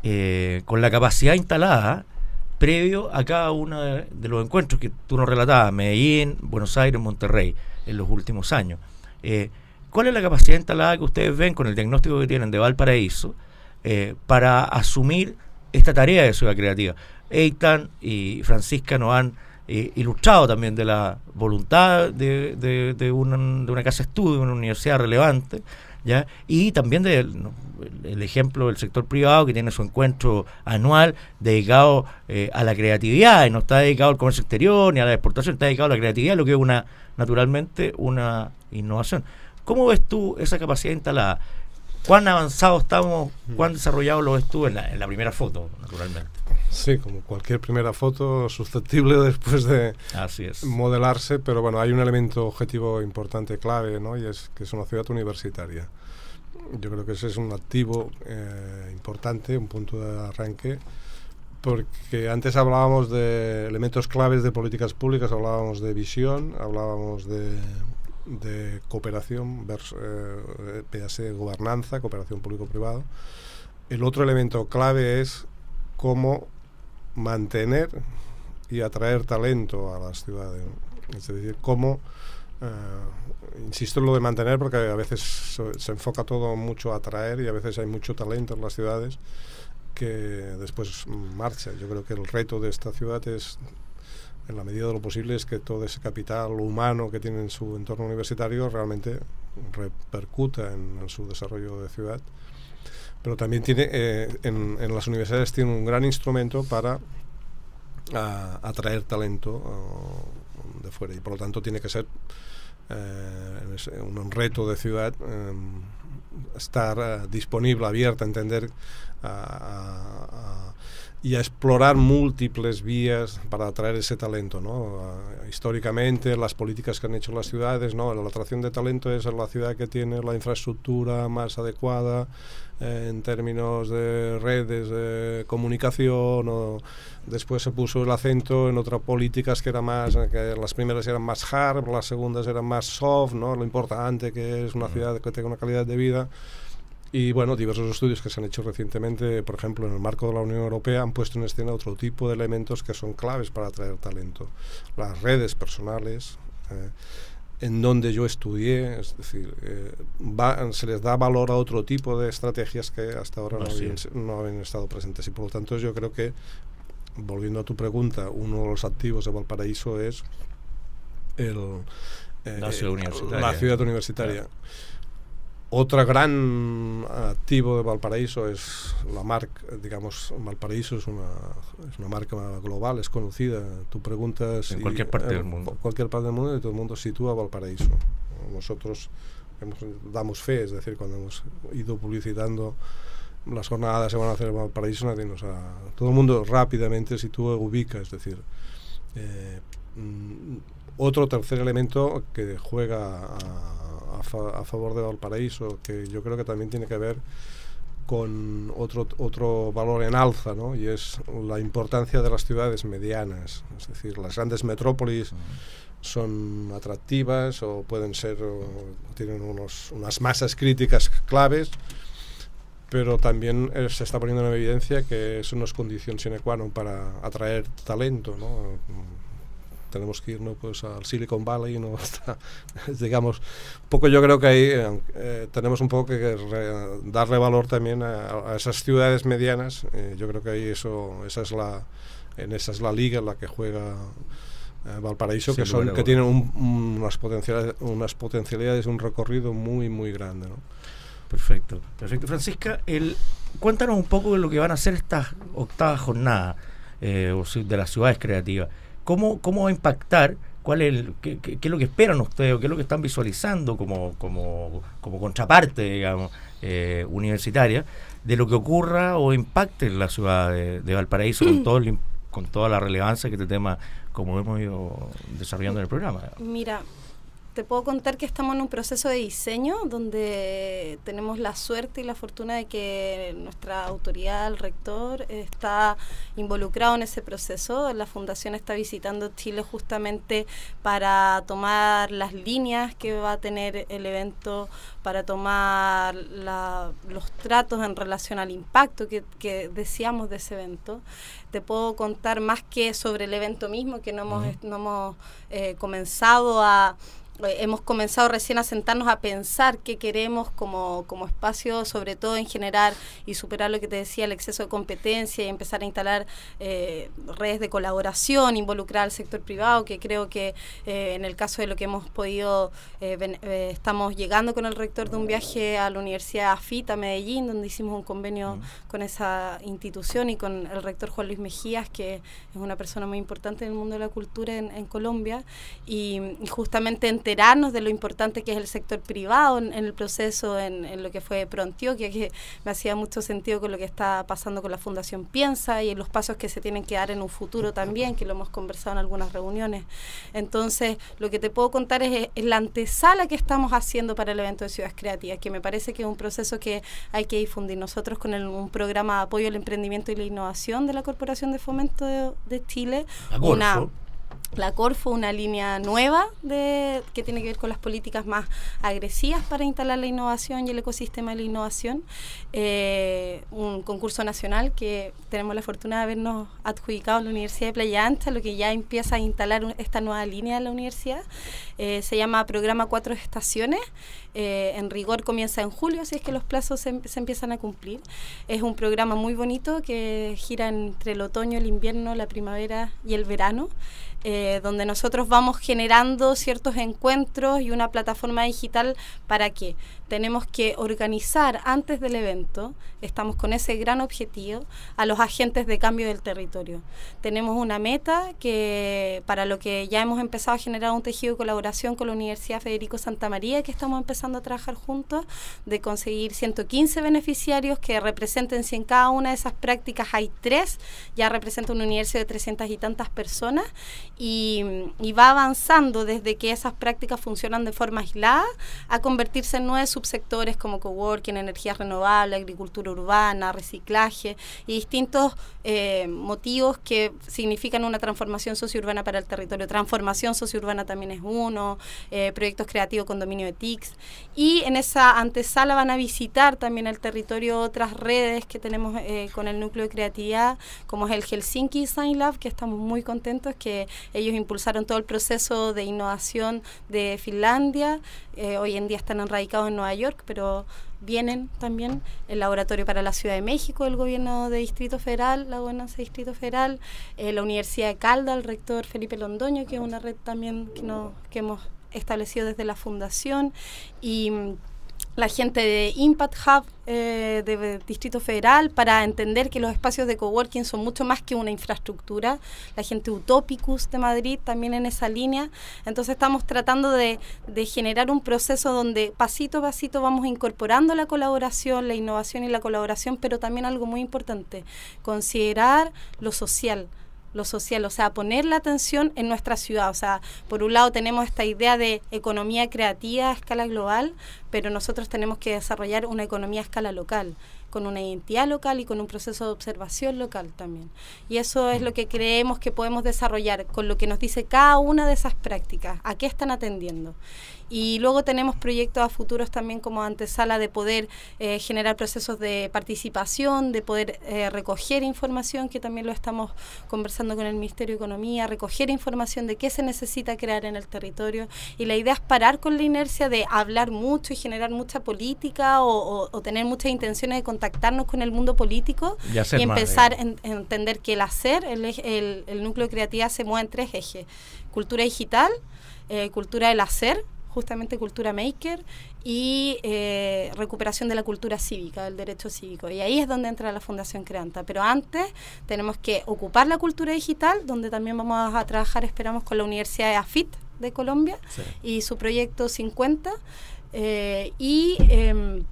eh, con la capacidad instalada previo a cada uno de, los encuentros que tú nos relatabas, Medellín, Buenos Aires, Monterrey, en los últimos años. Eh, ¿Cuál es la capacidad instalada que ustedes ven con el diagnóstico que tienen de Valparaíso eh, para asumir esta tarea de ciudad creativa? Eitan y Francisca nos han eh, ilustrado también de la voluntad de, de, de, una, de casa estudio, una universidad relevante, y también del el ejemplo del sector privado que tiene su encuentro anual dedicado eh, a la creatividad y no está dedicado al comercio exterior ni a la exportación, está dedicado a la creatividad, lo que es una naturalmente una innovación. ¿Cómo ves tú esa capacidad instalada? cuán avanzado estamos, mm. cuán desarrollado lo estuvo en la, en la primera foto, naturalmente. Sí, como cualquier primera foto, susceptible después de modelarse, pero bueno, hay un elemento objetivo importante, clave, ¿no? y es que es una ciudad universitaria. Yo creo que ese es un activo eh, importante, un punto de arranque, porque antes hablábamos de elementos claves de políticas públicas, hablábamos de visión, hablábamos de de cooperación, versus, eh, gobernanza, cooperación público-privado. El otro elemento clave es cómo mantener y atraer talento a las ciudades. Es decir, cómo, eh, insisto en lo de mantener porque a veces se, se, enfoca todo mucho a atraer y a veces hay mucho talento en las ciudades que después marcha. Yo creo que el reto de esta ciudad es en la medida de lo posible, es que todo ese capital humano que tiene en su entorno universitario realmente repercuta en, su desarrollo de ciudad. Pero también tiene, eh, en, las universidades tiene un gran instrumento para ah, atraer talento ah, de fuera y por lo tanto tiene que ser eh, un reto de ciudad em, estar ah, disponible, abierta a entender a y a explorar múltiples vías para atraer ese talento. ¿no? Eh, históricamente, las políticas que han hecho las ciudades, ¿no? la atracción de talento es la ciudad que tiene la infraestructura más adecuada eh, en términos de redes de comunicación. O, después se puso el acento en otras políticas que, era más, eh, que las primeras eran más hard, las segundas eran más soft, ¿no? lo importante que es una mm. ciudad que tenga una calidad de vida. Y bueno, diversos estudios que se han hecho recientemente, por ejemplo, en el marco de la Unión Europea, han puesto en escena otro tipo de elementos que son claves para atraer talento. Las redes personales, eh, en donde yo estudié, es decir, eh, se les da valor a otro tipo de estrategias que hasta ahora no, habían, estado presentes. Y por lo tanto yo creo que, volviendo a tu pregunta, uno de los activos de Valparaíso es eh, la ciudad universitaria. Otra gran ah, activo de Valparaíso es la marca, digamos, Valparaíso es una, es una marca global, es conocida. Tú preguntas... En cualquier parte del mundo. En cualquier parte del mundo y todo el mundo sitúa Valparaíso. Nosotros damos fe, es decir, cuando hemos ido publicitando las jornadas se van a hacer Valparaíso, todo el mundo rápidamente sitúa, ubica, es decir... Eh, otro tercer elemento que juega a, favor de Valparaíso, que yo creo que también tiene que ver con otro, otro valor en alza, ¿no? y es la importancia de las ciudades medianas, es decir, las grandes metrópolis. son atractivas o pueden ser, tienen unas masas críticas claves, pero también eh, se está poniendo en evidencia que eso no es condición sine qua non para atraer talento. ¿no? tenemos que irnos pues al Silicon Valley, ¿no? digamos, un poco yo creo que ahí eh, eh, tenemos un poco que darle valor también a, esas ciudades medianas, eh, yo creo que ahí eso, esa es la, en esa es la liga en la que juega Valparaíso, que, son, que tienen unas, potencialidades, unas potencialidades, un recorrido muy, muy grande. ¿no? Perfecto, perfecto. Francisca, el, cuéntanos un poco de lo que van a hacer estas octavas jornada de las ciudades creativas cómo, cómo va a impactar, cuál es qué, es lo que esperan ustedes o qué es lo que están visualizando como, como, como contraparte, digamos, eh, universitaria, de lo que ocurra o impacte en la ciudad de, Valparaíso con mm. todo con toda la relevancia que este tema, como hemos ido desarrollando en el programa. Mira, te puedo contar que estamos en un proceso de diseño donde tenemos la suerte y la fortuna de que nuestra autoridad, el rector, está involucrado en ese proceso. La fundación está visitando Chile justamente para tomar las líneas que va a tener el evento, para tomar los tratos en relación al impacto que, que, deseamos de ese evento. Te puedo contar más que sobre el evento mismo, que no hemos, eh, comenzado a eh, hemos comenzado recién a sentarnos a pensar qué queremos como, como espacio, sobre todo en generar y superar lo que te decía, el exceso de competencia y empezar a instalar eh, redes de colaboración, involucrar al sector privado, que creo que eh, en el caso de lo que hemos podido, estamos llegando con el rector de un viaje a la Universidad AFITA, Medellín, donde hicimos un convenio con esa institución y con el rector Juan Luis Mejías, que es una persona muy importante en el mundo de la cultura en, Colombia, y, y justamente en enterarnos de lo importante que es el sector privado en, el proceso, en, lo que fue Prontio que me hacía mucho sentido con lo que está pasando con la Fundación Piensa y en los pasos que se tienen que dar en un futuro también, que lo hemos conversado en algunas reuniones. Entonces, lo que te puedo contar es, la antesala que estamos haciendo para el evento de Ciudades Creativas, que me parece que es un proceso que hay que difundir. Nosotros con un programa de apoyo al emprendimiento y la innovación de la Corporación de Fomento de, Chile, una la Corfo, una línea nueva de, que tiene que ver con las políticas más agresivas para instalar la innovación y el ecosistema de la innovación. Eh, un concurso nacional que tenemos la fortuna de habernos adjudicado en la Universidad de Playa Ancha, lo que ya empieza a instalar esta nueva línea de la universidad. Eh, se llama Programa Cuatro Estaciones. Eh, en rigor comienza en julio, así es que los plazos se, empiezan a cumplir. Es un programa muy bonito que gira entre el otoño, el invierno, la primavera y el verano. Eh, donde nosotros vamos generando ciertos encuentros y una plataforma digital para que tenemos que organizar antes del evento, estamos con ese gran objetivo, a los agentes de cambio del territorio. Tenemos una meta que para lo que ya hemos empezado a generar un tejido de colaboración con la Universidad Federico Santa María, que estamos empezando a trabajar juntos, de conseguir 115 beneficiarios que representen, si en cada una de esas prácticas hay tres, ya representa un universo de 300 y tantas personas, y, y va avanzando desde que esas prácticas funcionan de forma aislada a convertirse en nueve subsectores como coworking, energías renovables, agricultura urbana, reciclaje y distintos eh, motivos que significan una transformación sociourbana para el territorio. Transformación sociourbana también es uno, eh, proyectos creativos con dominio de TICS. Y en esa antesala van a visitar también el territorio otras redes que tenemos eh, con el núcleo de creatividad, como es el Helsinki Design Lab, que estamos muy contentos que ellos impulsaron todo el proceso de innovación de Finlandia. hoy en día están enradicados en York, pero vienen también el laboratorio para la Ciudad de México, el gobierno de Distrito Federal, la gobernanza de Distrito Federal, eh, la Universidad de Calda, el rector Felipe Londoño, que es una red también que, que hemos establecido desde la fundación y mm, la gente de Impact Hub eh, del Distrito Federal para entender que los espacios de coworking son mucho más que una infraestructura. La gente Utopicus de Madrid también en esa línea. Entonces estamos tratando de, de generar un proceso donde pasito a pasito vamos incorporando la colaboración, la innovación y la colaboración, pero también algo muy importante, considerar lo social lo social, o sea, poner la atención en nuestra ciudad. O sea, por un lado tenemos esta idea de economía creativa a escala global, pero nosotros tenemos que desarrollar una economía a escala local con una identidad local y con un proceso de observación local también. Y eso es lo que creemos que podemos desarrollar con lo que nos dice cada una de esas prácticas, a qué están atendiendo. Y luego tenemos proyectos a futuros también como antesala de poder eh, generar procesos de participación, de poder eh, recoger información, que también lo estamos conversando con el Ministerio de Economía, recoger información de qué se necesita crear en el territorio. Y la idea es parar con la inercia de hablar mucho y generar mucha política o, o tener muchas intenciones de contactar contactarnos con el mundo político y, empezar a en, entender que el hacer, el, el, el, núcleo creativo se mueve en tres ejes, cultura digital, eh, cultura del hacer, justamente cultura maker y eh, recuperación de la cultura cívica, del derecho cívico. Y ahí es donde entra la Fundación Creanta. Pero antes tenemos que ocupar la cultura digital, donde también vamos a trabajar, esperamos, con la Universidad de AFIT de Colombia y su proyecto 50. Eh, y em,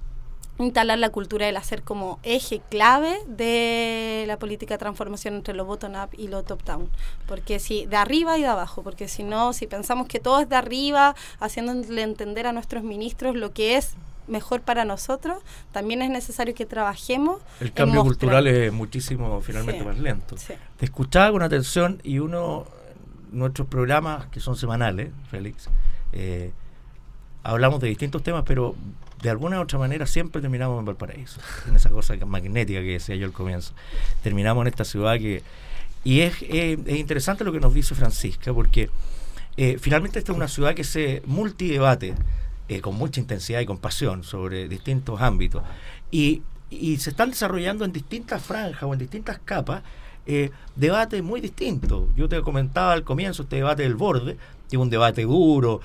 instalar la cultura del hacer como eje clave de la política de transformación entre lo bottom-up y lo top-down. Porque si de arriba y de abajo, porque si no, si pensamos que todo es de arriba, haciéndole entender a nuestros ministros lo que es mejor para nosotros, también es necesario que trabajemos. El cambio cultural es muchísimo finalmente más lento. Te escuchaba con atención y uno, nuestros programas que son semanales, Félix, eh, hablamos de distintos temas, pero de alguna u otra manera siempre terminamos en Valparaíso, en esa cosa magnética que decía yo al comienzo. Terminamos en esta ciudad que... Y es, eh, interesante lo que nos dice Francisca, porque eh, finalmente esta es una ciudad que se multidebate eh, con mucha intensidad y con pasión sobre distintos ámbitos. Y, se están desarrollando en distintas franjas o en distintas capas debates debate muy distintos Yo te comentaba al comienzo este debate del borde, un debate duro,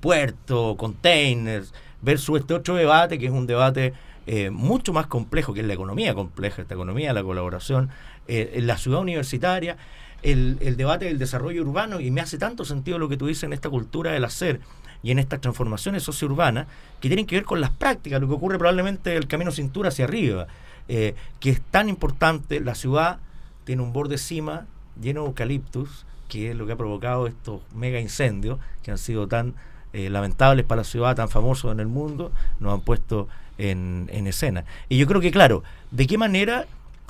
puerto, containers, su este otro debate, que es un debate eh, mucho más complejo, que es la economía compleja, esta economía, la colaboración, eh, en la ciudad universitaria, el, debate del desarrollo urbano, y me hace tanto sentido lo que tú dices en esta cultura del hacer y en estas transformaciones sociourbanas que tienen que ver con las prácticas, lo que ocurre probablemente el camino cintura hacia arriba, eh, que es tan importante, la ciudad tiene un borde cima lleno de eucaliptus, que es lo que ha provocado estos mega incendios que han sido tan eh, lamentables para la ciudad, tan famosos en el mundo, nos han puesto en, escena. Y yo creo que, claro, de qué manera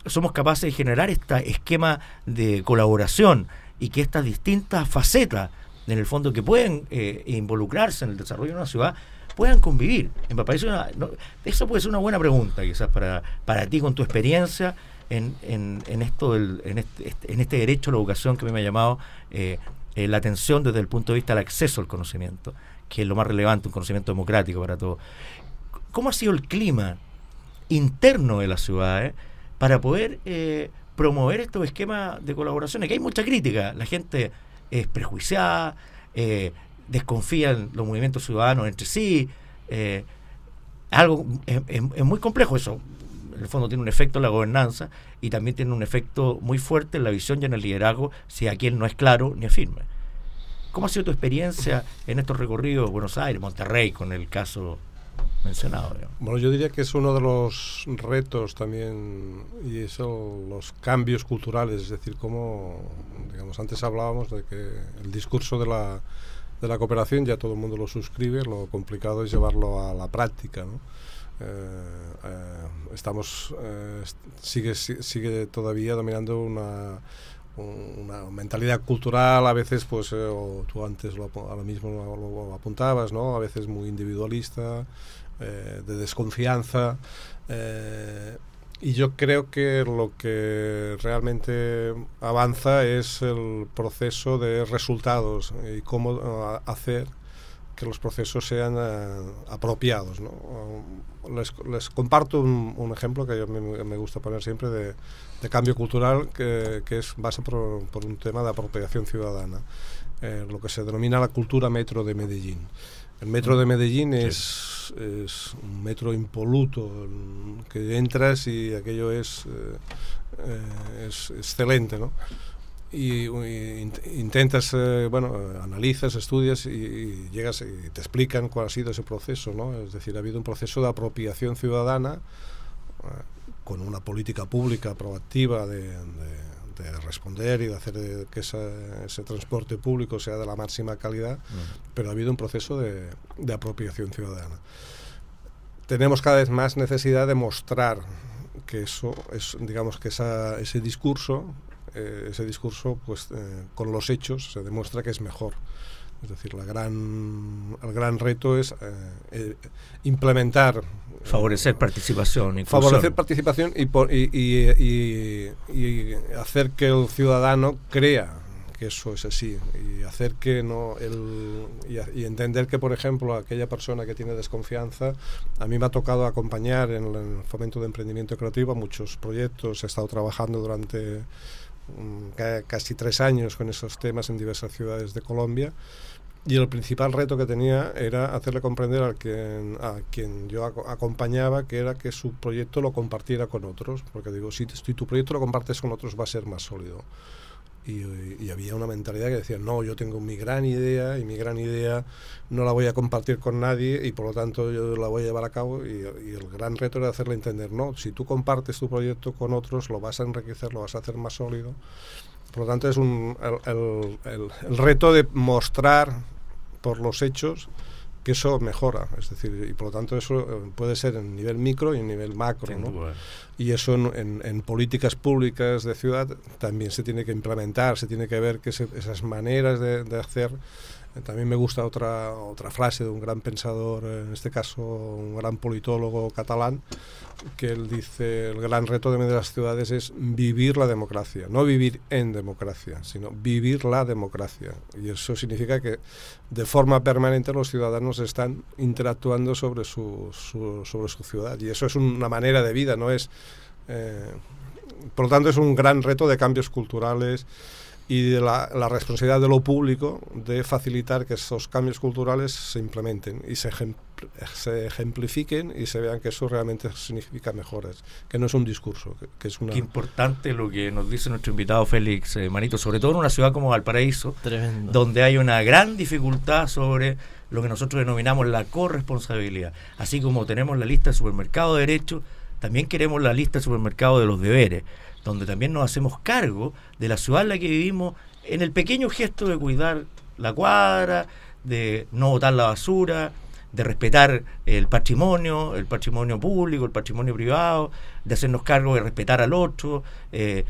somos capaces de generar este esquema de colaboración y que estas distintas facetas, en el fondo, que pueden eh, involucrarse en el desarrollo de una ciudad, puedan convivir. En eso puede ser una buena pregunta, quizás, para, para ti, con tu experiencia en, esto este, en, este, derecho a la educación que a mí me ha llamado eh, eh, la atención desde el punto de vista del acceso al conocimiento, que es lo más relevante, un conocimiento democrático para todos. ¿Cómo ha sido el clima interno de las ciudades para poder eh, promover estos esquemas de colaboración? que hay mucha crítica, la gente es prejuiciada, eh, desconfía en los movimientos ciudadanos entre sí. algo es, muy complejo eso. En el fondo tiene un efecto en la gobernanza y también tiene un efecto muy fuerte en la visión y en el liderazgo si a quien no es claro ni es firme. ¿Cómo ha sido tu experiencia en estos recorridos Buenos Aires, Monterrey, con el caso mencionado? Bueno, yo diría que es uno de los retos también y eso los cambios culturales, es decir, como digamos antes hablábamos de que el discurso de la de la cooperación ya todo el mundo lo suscribe, lo complicado es llevarlo a la práctica, ¿no? Eh, eh, estamos eh, sigue, sigue todavía dominando una, mentalidad cultural a veces pues tú antes lo, mismo lo, apuntabas a veces muy individualista de desconfianza y yo creo que lo que realmente avanza es el proceso de resultados y cómo hacer que los procesos sean eh, apropiados. Les, comparto un, ejemplo que a me, me gusta poner siempre de, cambio cultural que, es basado por, un tema de apropiación ciudadana, eh, lo que se denomina la cultura metro de Medellín. El metro de Medellín es, un metro impoluto, que entras y aquello es, eh, es excelente, ¿no? y, intentas, eh, bueno, analizas, estudias y, llegas y te explican cuál ha sido ese proceso, ¿no? Es decir, ha habido un proceso de apropiación ciudadana eh, con una política pública proactiva de, responder y de hacer eh, que ese transporte público sea de la máxima calidad, mm. pero ha habido un proceso de, de apropiación ciudadana. Tenemos cada vez más necesidad de mostrar que eso es digamos que esa, ese discurso eh, ese discurso, pues eh, con los hechos se demuestra que es mejor. Es decir, la gran, el gran reto es eh, implementar... Favorecer participación. Favorecer participación y, por, y, y, y, hacer que el ciudadano crea que eso es así y hacer que no el, y, entender que por ejemplo aquella persona que tiene desconfianza a mí me ha tocado acompañar en el fomento de emprendimiento creativo a muchos proyectos he estado trabajando durante Mm, casi tres años con esos temas en diversas ciudades de Colombia. Y el principal reto que tenía era hacerle comprender a quien, yo acompañaba que era que su proyecto lo compartiera con otros. Porque digo, si, si tu proyecto lo compartes con otros va a ser más sólido. Y, había una mentalidad que decía, no, yo tengo mi gran idea y mi gran idea no la voy a compartir con nadie y por lo tanto yo la voy a llevar a cabo y, el gran reto era hacerle entender, no, si tú compartes tu proyecto con otros, lo vas a enriquecer, lo vas a hacer más sólido. Por lo tanto es el reto de mostrar por los hechos que eso mejora, es decir, y por lo tanto eso eh, puede ser en nivel micro y en nivel macro, ¿no? Y eso en, políticas públicas de ciudad también se tiene que implementar, se tiene que ver que esas maneras de hacer también me gusta otra, otra frase de un gran pensador, en este caso un gran politólogo catalán, que él dice, el gran reto de las ciudades es vivir la democracia, no vivir en democracia, sino vivir la democracia. Y eso significa que de forma permanente los ciudadanos están interactuando sobre su, sobre su ciudad. Y eso es una manera de vida, no es... Eh, por lo tanto, es un gran reto de cambios culturales, y de la, responsabilidad de lo público de facilitar que esos cambios culturales se implementen y se, se ejemplifiquen y se vean que eso realmente significa mejores, que no es un discurso, que, es una... Qué importante lo que nos dice nuestro invitado Félix eh, Manito, sobre todo en una ciudad como Valparaíso, donde hay una gran dificultad sobre lo que nosotros denominamos la corresponsabilidad. Así como tenemos la lista de supermercado de derechos, también queremos la lista de supermercado de los deberes donde también nos hacemos cargo de la ciudad en la que vivimos, en el pequeño gesto de cuidar la cuadra, de no botar la basura, de respetar el patrimonio, el patrimonio público, el patrimonio privado, de hacernos cargo de respetar al otro. Eh,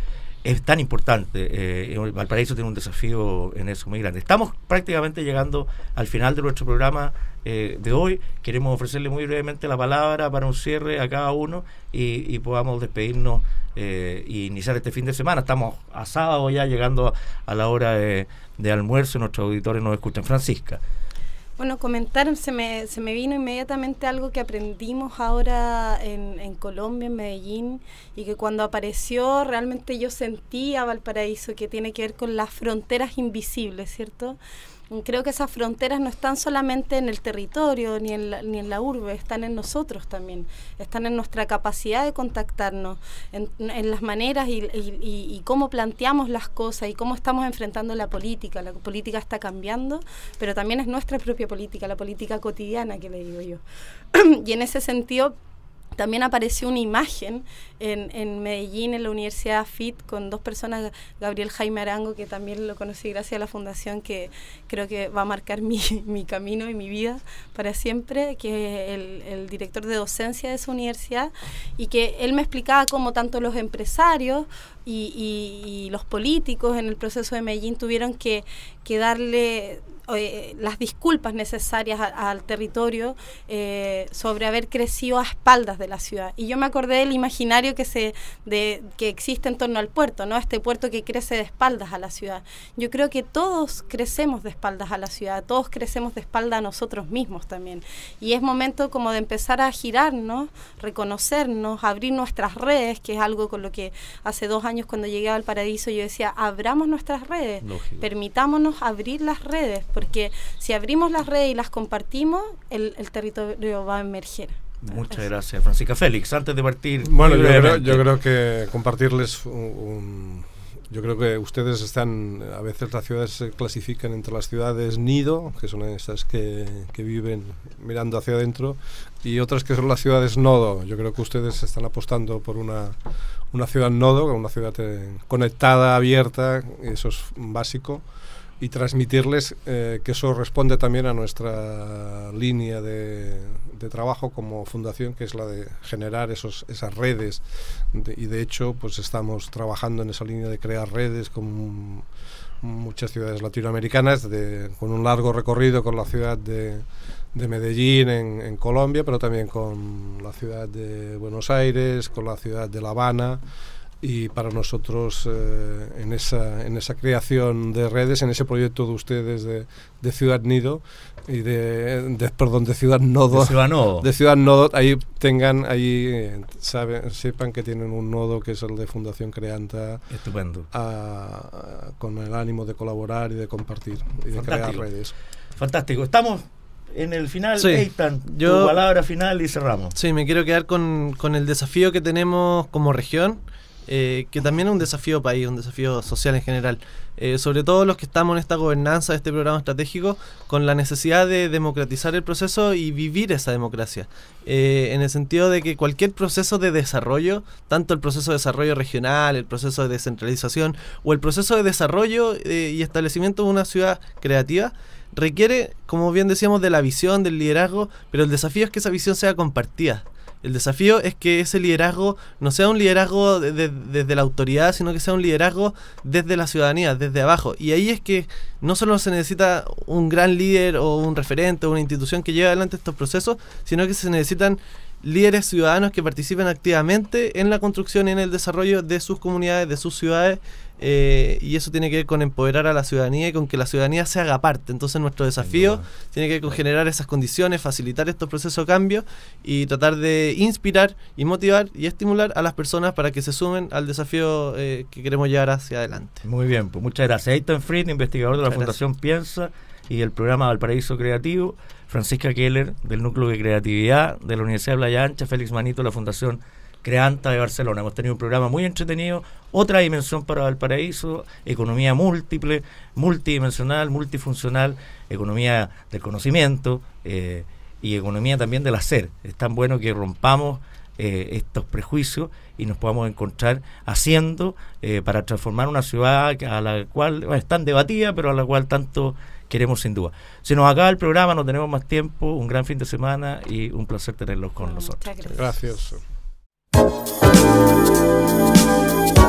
es tan importante. Eh, Valparaíso tiene un desafío en eso muy grande. Estamos prácticamente llegando al final de nuestro programa eh, de hoy. Queremos ofrecerle muy brevemente la palabra para un cierre a cada uno y, podamos despedirnos e iniciar este fin de semana. Estamos a sábado ya llegando a, la hora de, de almuerzo. Nuestros auditores nos escuchan. Francisca. Bueno, comentar, se me, se me vino inmediatamente algo que aprendimos ahora en, en, Colombia, en Medellín, y que cuando apareció realmente yo sentía Valparaíso, que tiene que ver con las fronteras invisibles, ¿cierto? Creo que esas fronteras no están solamente en el territorio ni en, la, ni en la urbe, están en nosotros también, están en nuestra capacidad de contactarnos, en, las maneras y, y, cómo planteamos las cosas y cómo estamos enfrentando la política. La política está cambiando, pero también es nuestra propia política, la política cotidiana que le digo yo. y en ese sentido... También apareció una imagen en, Medellín, en la Universidad FIT, con dos personas, Gabriel Jaime Arango, que también lo conocí gracias a la fundación, que creo que va a marcar mi, camino y mi vida para siempre, que es el, director de docencia de esa universidad, y que él me explicaba cómo tanto los empresarios y, los políticos en el proceso de Medellín tuvieron que, que darle eh, las disculpas necesarias al territorio eh, sobre haber crecido a espaldas de la ciudad. Y yo me acordé del imaginario que, se, que existe en torno al puerto, ¿no? este puerto que crece de espaldas a la ciudad. Yo creo que todos crecemos de espaldas a la ciudad, todos crecemos de espaldas a nosotros mismos también. Y es momento como de empezar a girarnos, reconocernos, abrir nuestras redes, que es algo con lo que hace dos años cuando llegué al paraíso yo decía, abramos nuestras redes, permitámonos abrir las redes, porque si abrimos las redes y las compartimos, el, territorio va a emerger. Muchas gracias, Francisca Félix. Antes de partir... Bueno, yo creo, que compartirles yo creo que ustedes están, a veces las ciudades se clasifican entre las ciudades nido, que son esas que, que, viven mirando hacia adentro, y otras que son las ciudades nodo. Yo creo que ustedes están apostando por una, una ciudad nodo, una ciudad eh, conectada, abierta, eso es básico y transmitirles eh, que eso responde también a nuestra línea de, trabajo como fundación, que es la de generar esos, esas redes. y de hecho, pues estamos trabajando en esa línea de crear redes con muchas ciudades latinoamericanas, con un largo recorrido con la ciudad de, Medellín en, Colombia, pero también con la ciudad de Buenos Aires, con la ciudad de La Habana, y para nosotros eh, en, esa, en esa creación de redes, en ese proyecto de ustedes de, Ciudad Nido y de, perdón de Ciudad Nodo de Ciudad Nodo, ahí tengan ahí eh, saben, sepan que tienen un nodo que es el de Fundación Creanta estupendo con el ánimo de colaborar y de compartir y de crear redes fantástico estamos en el final, sí, Eitan, tu palabra final y cerramos. Sí, me quiero quedar con, con el desafío que tenemos como región eh, que también es un desafío país, un desafío social en general. Eh, sobre todo los que estamos en esta gobernanza de este programa estratégico, con la necesidad de democratizar el proceso y vivir esa democracia. Eh, en el sentido de que cualquier proceso de desarrollo, tanto el proceso de desarrollo regional, el proceso de descentralización o el proceso de desarrollo y establecimiento de una ciudad creativa, requiere, como bien decíamos, de la visión, del liderazgo, pero el desafío es que esa visión sea compartida el desafío es que ese liderazgo no sea un liderazgo desde la autoridad, sino que sea un liderazgo desde la ciudadanía, desde abajo. Y ahí es que no solo se necesita un gran líder o un referente o una institución que lleve adelante estos procesos, sino que se necesitan líderes ciudadanos que participen activamente en la construcción y en el desarrollo de sus comunidades, de sus ciudades eh, y eso tiene que ver con empoderar a la ciudadanía y con que la ciudadanía se haga parte. Entonces nuestro desafío tiene que ver con generar esas condiciones, facilitar estos procesos de cambio y tratar de inspirar y motivar y estimular a las personas para que se sumen al desafío eh, que queremos llevar hacia adelante. Muy bien, pues muchas gracias. Eitan Fried, investigador de la Fundación Piensa y el programa Valparaíso Creativo, Francisca Keller del Núcleo de Creatividad de la Universidad de Playa Ancha, Félix Manito de la Fundación Creanta de Barcelona. Hemos tenido un programa muy entretenido, otra dimensión para Valparaíso, economía múltiple, multidimensional, multifuncional, economía del conocimiento eh, y economía también del hacer. Es tan bueno que rompamos eh, estos prejuicios y nos podamos encontrar haciendo eh, para transformar una ciudad a la cual están es tan debatida, pero a la cual tanto queremos sin duda. Se nos acaba el programa, no tenemos más tiempo, un gran fin de semana y un placer tenerlos con nosotros. gracias. Thank you.